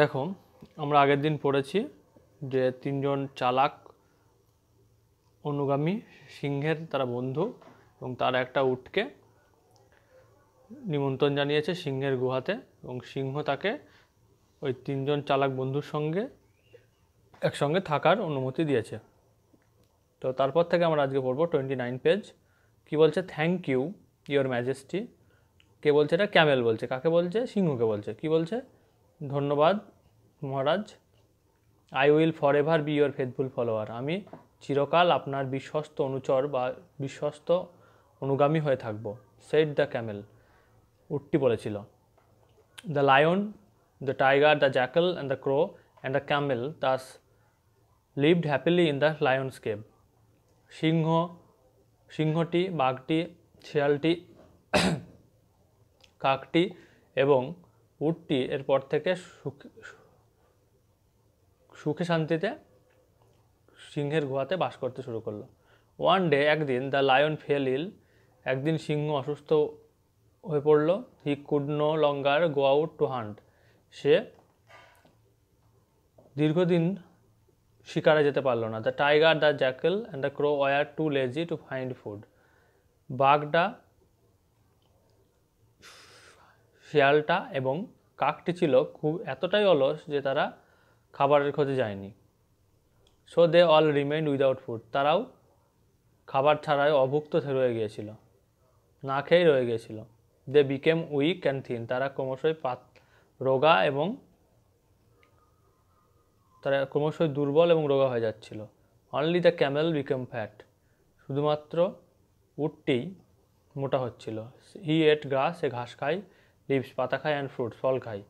দেখো আমরা আগের দিন পড়েছি যে তিনজন চালাক অনুগামী সিংহের তারা বন্ধু এবং তারা একটা উটকে নিমন্ত্রণ জানিয়েছে সিংহের গুহাতে এবং সিংহ তাকে ওই তিনজন চালাক বন্ধুর সঙ্গে একসঙ্গে থাকার অনুমতি দিয়েছে তো তারপর থেকে আমরা আজকে পড়বো টোয়েন্টি নাইন পেজ কী বলছে থ্যাংক ইউ ইওর ম্যাজেস্টি কে বলছে এটা ক্যামেল বলছে কাকে বলছে সিংহকে বলছে কি বলছে ধন্যবাদ মহারাজ I will forever be your faithful follower আমি চিরকাল আপনার বিশ্বস্ত অনুচর বা বিশ্বস্ত অনুগামী হয়ে থাকব সেট দ্য ক্যামেল উটটি বলেছিল the lion the tiger the jackal and the crow and the camel thus lived happily in the lion's cave সিংহ সিংহটি বাঘটি শিয়ালটি কাকটি এবং উটটি এরপর থেকে সুখে শান্তিতে সিংহের গুহাতে বাস করতে শুরু করলো ওয়ান ডে একদিন দ্য লায়ন ফেল ইল একদিন সিংহ অসুস্থ হয়ে পড়ল he could no longer go out to hunt সে দীর্ঘদিন শিকারে যেতে পারলো না the tiger the jackal and the crow were too lazy to find food বাঘটা শিয়ালটা এবং কাকটি ছিল খুব এতটাই অলস যে তারা খাবারের খোঁজে যায়নি so they all remain without food তারাও খাবার ছাড়াই অভুক্ত রয়ে গিয়েছিল না খেয়েই রয়ে গিয়েছিল they became weak and thin তারা ক্রমশই পাত রোগা এবং তারা ক্রমশই দুর্বল এবং রোগা হয়ে যাচ্ছিল only the camel became fat শুধুমাত্র উটটি মোটা হচ্ছিল হি এট গ্রাস এ ঘাস খায় লিভস পাতা খায় অ্যান্ড ফ্রুট ফল খায়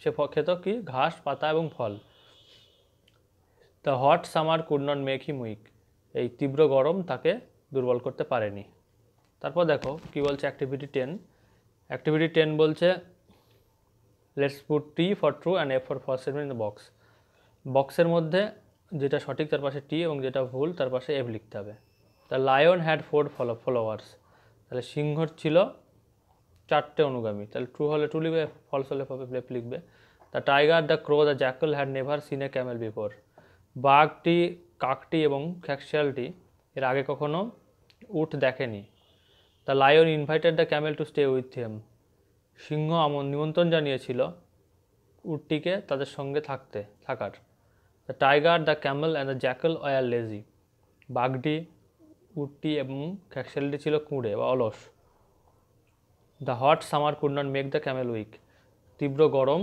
সে খেত কি ঘাস পাতা এবং ফল the hot summer could not make him weak এই তীব্র গরম তাকে দুর্বল করতে পারেনি তারপর দেখো কি বলছে অ্যাক্টিভিটি টেন অ্যাক্টিভিটি টেন বলছে let's put T for true and F for first in the box বক্সের মধ্যে যেটা সঠিক তার পাশে টি এবং যেটা ভুল তার পাশে এফ লিখতে হবে the lion had four follow followers তাহলে সিংহর ছিল চারটে অনুগামী তাহলে ট্রু হলে ট্রু লিখবে ফলস হলে ফ্লেপ লিখবে the tiger the crow the jackal had never seen a camel before বাঘটি কাকটি এবং খ্যাকশিয়ালটি এর আগে কখনো উঠ দেখেনি the lion invited the camel to stay with them সিংহ আমন নিমন্ত্রণ জানিয়েছিল উটটিকে তাদের সঙ্গে থাকতে থাকার the tiger the camel and the jackal were lazy বাঘটি উটটি এবং খ্যাকশিয়ালটি ছিল কুঁড়ে বা অলস the hot summer could not make the camel weak তীব্র গরম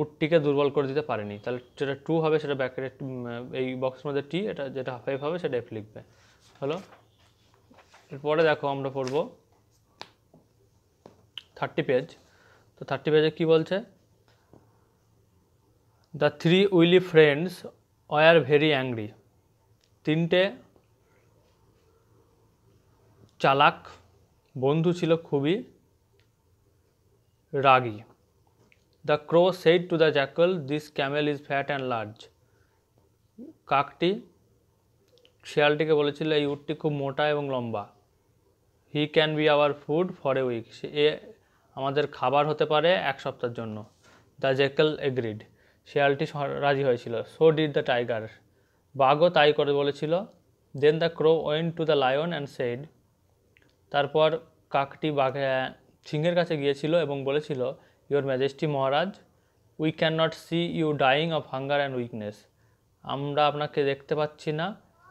উটটিকে দুর্বল করে দিতে পারেনি তাহলে যেটা টু হবে সেটা ব্যাকেটে এই বক্সের মধ্যে টি এটা যেটা ফাইভ হবে সেটা এফ লিখবে হলো এরপরে দেখো আমরা পড়ব থার্টি পেজ তো থার্টি পেজে কি বলছে the three wily friends were very angry তিনটে চালাক বন্ধু ছিল খুবই রাগি the crow said to the jackal this camel is fat and large কাকটি শিয়ালটিকে বলেছিল এই উটটি খুব মোটা এবং লম্বা he can be our food for a week এ আমাদের খাবার হতে পারে এক সপ্তাহের জন্য দ্য জ্যাকল এগ্রিড শিয়ালটি রাজি হয়েছিল সো ডিড দ্য টাইগার বাঘও তাই করে বলেছিল then the crow went to the lion and said তারপর কাকটি বাঘে সিংহের কাছে গিয়েছিল এবং বলেছিল ইওর ম্যাজেস্টি মহারাজ we can not see you dying of hunger and weakness আমরা আপনাকে দেখতে পাচ্ছি না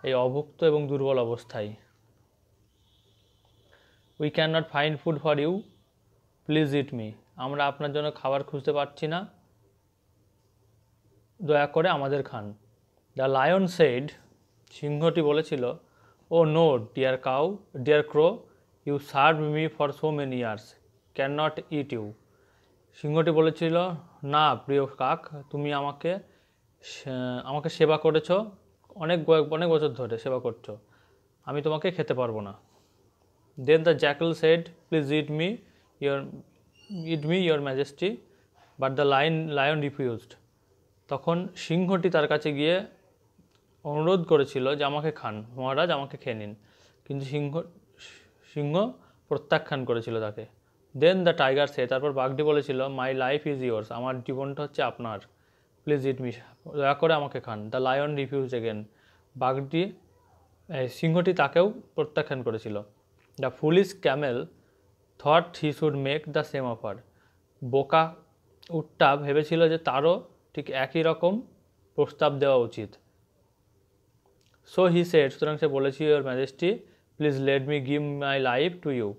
এই অভুক্ত এবং দুর্বল অবস্থায় we can not find food for you please eat me আমরা আপনার জন্য খাবার খুঁজতে পারছি না দয়া করে আমাদের খান দ্য লায়ন সেড সিংহটি বলেছিল oh no dear cow dear crow you serve me for so many years can not eat you সিংহটি বলেছিল না প্রিয় কাক তুমি আমাকে আমাকে সেবা করেছ অনেক অনেক বছর ধরে সেবা করছো আমি তোমাকে খেতে পারবো না then the jackal said please eat me your eat me your majesty but the line lion refused তখন সিংহটি তার কাছে গিয়ে অনুরোধ করেছিল যে আমাকে খান মহারাজ আমাকে খেয়ে নিন কিন্তু সিংহ সিংহ প্রত্যাখ্যান করেছিল তাকে দেন দ্য টাইগার সে তারপর বাঘটি বলেছিল মাই লাইফ ইজ ইয়ার্স আমার জীবনটা হচ্ছে আপনার প্লিজ ইট মিস দয়া করে আমাকে খান দ্য লায়ন রিফিউজ এগেন বাঘটি সিংহটি তাকেও প্রত্যাখ্যান করেছিল the foolish camel thought he should make the same offer বোকা উট্টা ভেবেছিল যে তারও ঠিক একই রকম প্রস্তাব দেওয়া উচিত সো হি সেট সুতরাং সে বলেছি your majesty please let me give my life to you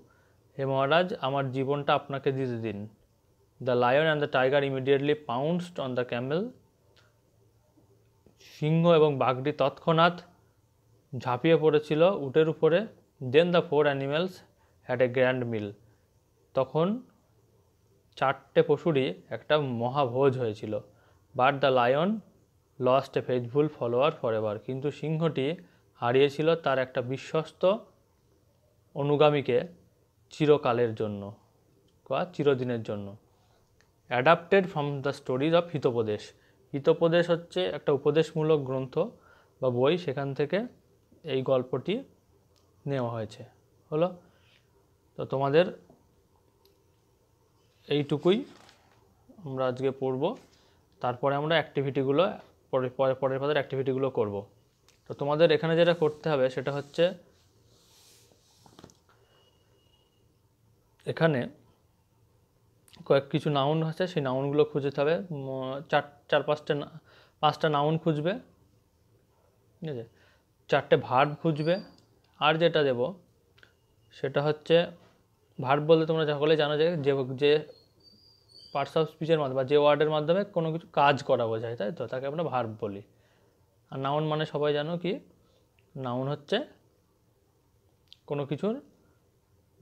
হে মহারাজ আমার জীবনটা আপনাকে দিতে দিন the lion and the tiger immediately pounced on the camel সিংহ এবং বাঘটি তৎক্ষণাৎ ঝাঁপিয়ে পড়েছিল উটের উপরে then the four animals had a grand meal তখন চারটে পশুরই একটা মহাভোজ হয়েছিল but the lion lost a faithful follower forever কিন্তু সিংহটি হারিয়েছিল তার একটা বিশ্বস্ত অনুগামীকে চিরকালের জন্য বা চিরদিনের জন্য adapted from the stories of Hitopadesha Hitopadesha হচ্ছে একটা উপদেশমূলক গ্রন্থ বা বই সেখান থেকে এই গল্পটি নেওয়া হয়েছে হলো তো তোমাদের এইটুকুই আমরা আজকে পড়ব তারপরে আমরা অ্যাক্টিভিটিগুলো পরে পরের পরের অ্যাক্টিভিটিগুলো করবো তো তোমাদের এখানে যেটা করতে হবে সেটা হচ্ছে এখানে কয়েক কিছু নাউন আছে সেই নাউনগুলো খুঁজতে হবে চার চার পাঁচটা পাঁচটা নাউন খুঁজবে ঠিক আছে চারটে ভার্ব খুঁজবে আর যেটা দেব সেটা হচ্ছে ভার্ব বলতে তোমরা সকলে জানো যে যে পার্টস অফ স্পিচের মাধ্যমে বা যে ওয়ার্ডের মাধ্যমে কোনো কিছু কাজ করা বোঝায় তাই তো তাকে আমরা ভার্ব বলি আর নাউন মানে সবাই জানো কি নাউন হচ্ছে কোনো কিছুর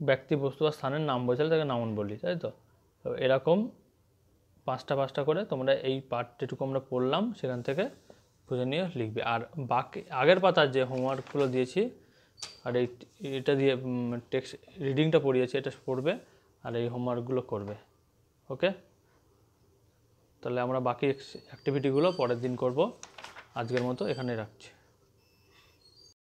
ব্যক্তি বস্তু বা স্থানের নাম বোঝালে তাকে নাউন বলি তাই তো এরকম পাঁচটা পাঁচটা করে তোমরা এই পার্ট যেটুকু আমরা পড়লাম সেখান থেকে বুঝে নিয়ে লিখবে আর বাকি আগের পাতার যে হোমওয়ার্কগুলো দিয়েছি আর এই এটা দিয়ে টেক্সট রিডিংটা পড়িয়েছি এটা পড়বে আর এই হোমওয়ার্কগুলো করবে ওকে তাহলে আমরা বাকি অ্যাক্টিভিটিগুলো পরের দিন করব আজকের মতো এখানে রাখছি